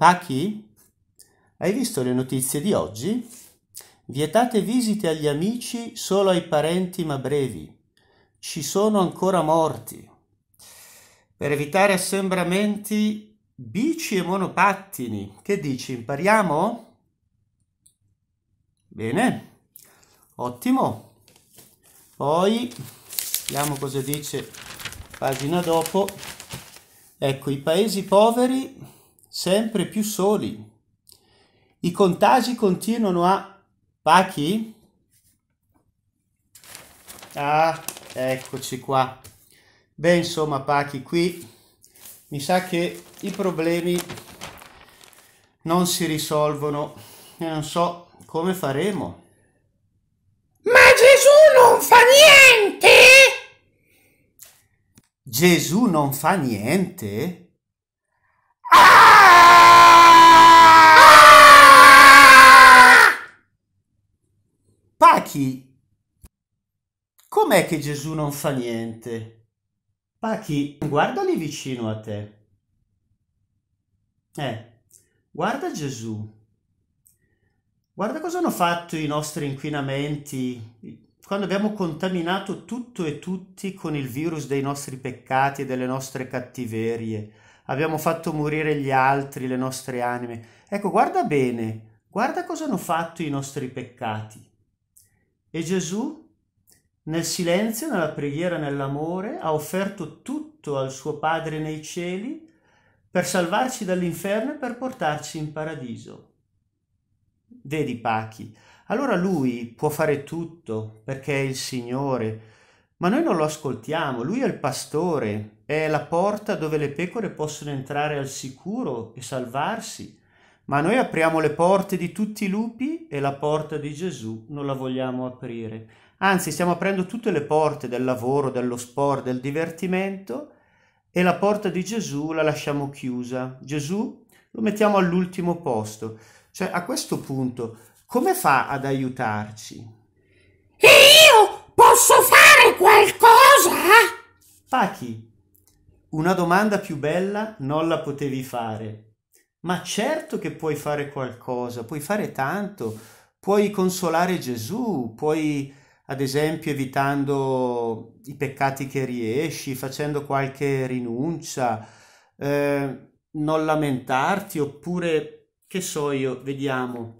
Pachi, hai visto le notizie di oggi? Vietate visite agli amici solo ai parenti ma brevi. Ci sono ancora morti. Per evitare assembramenti, bici e monopattini. Che dici, impariamo? Bene, ottimo. Poi, vediamo cosa dice pagina dopo. Ecco, i paesi poveri sempre più soli. I contagi continuano a... Pachi? Ah, eccoci qua. Beh, insomma, Pachi, qui mi sa che i problemi non si risolvono e non so come faremo. Ma Gesù non fa niente? Gesù non fa niente? Pachi, com'è che Gesù non fa niente? Pachi, guarda lì vicino a te. Eh, guarda Gesù. Guarda cosa hanno fatto i nostri inquinamenti quando abbiamo contaminato tutto e tutti con il virus dei nostri peccati e delle nostre cattiverie. Abbiamo fatto morire gli altri, le nostre anime. Ecco, guarda bene, guarda cosa hanno fatto i nostri peccati. E Gesù, nel silenzio, nella preghiera, nell'amore, ha offerto tutto al suo Padre nei cieli per salvarci dall'inferno e per portarci in paradiso. Vedi, Pachi, allora lui può fare tutto perché è il Signore, ma noi non lo ascoltiamo, lui è il pastore, è la porta dove le pecore possono entrare al sicuro e salvarsi. Ma noi apriamo le porte di tutti i lupi e la porta di Gesù non la vogliamo aprire. Anzi, stiamo aprendo tutte le porte del lavoro, dello sport, del divertimento e la porta di Gesù la lasciamo chiusa. Gesù lo mettiamo all'ultimo posto. Cioè, a questo punto, come fa ad aiutarci? E io posso fare qualcosa? Pachi, una domanda più bella non la potevi fare. Ma certo che puoi fare qualcosa, puoi fare tanto, puoi consolare Gesù, puoi ad esempio evitando i peccati che riesci, facendo qualche rinuncia, eh, non lamentarti oppure, che so io, vediamo,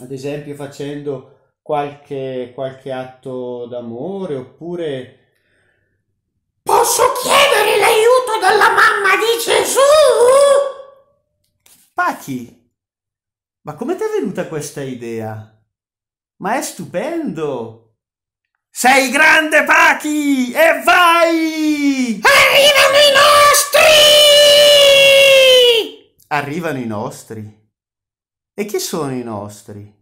ad esempio facendo qualche, qualche atto d'amore oppure... Posso chiedere l'aiuto della mamma di Gesù? Pachi, ma come ti è venuta questa idea? Ma è stupendo! Sei grande, Pachi! E vai! Arrivano i nostri! Arrivano i nostri. E chi sono i nostri?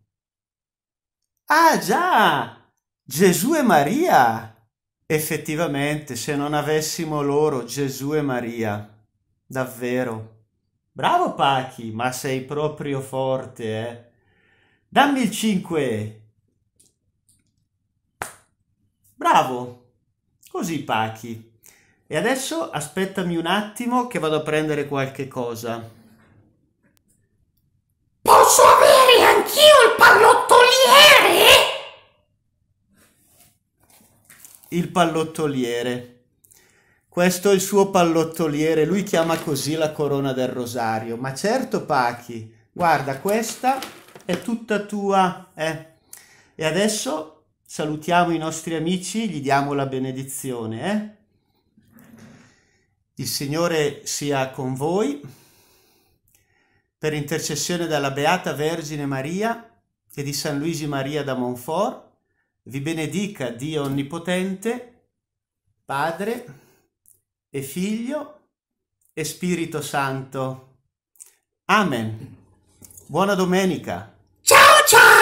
Ah già! Gesù e Maria! Effettivamente, se non avessimo loro Gesù e Maria, davvero. Bravo Paki, ma sei proprio forte, eh? Dammi il 5. Bravo. Così Paki. E adesso aspettami un attimo che vado a prendere qualche cosa. Posso avere anch'io il pallottoliere? Il pallottoliere. Questo è il suo pallottoliere, lui chiama così la corona del rosario. Ma certo, Pachi, guarda, questa è tutta tua. Eh. E adesso salutiamo i nostri amici, gli diamo la benedizione. Eh. Il Signore sia con voi. Per intercessione della Beata Vergine Maria e di San Luigi Maria da Monfort, vi benedica Dio Onnipotente, Padre, e Figlio e Spirito Santo. Amen. Buona domenica. Ciao ciao!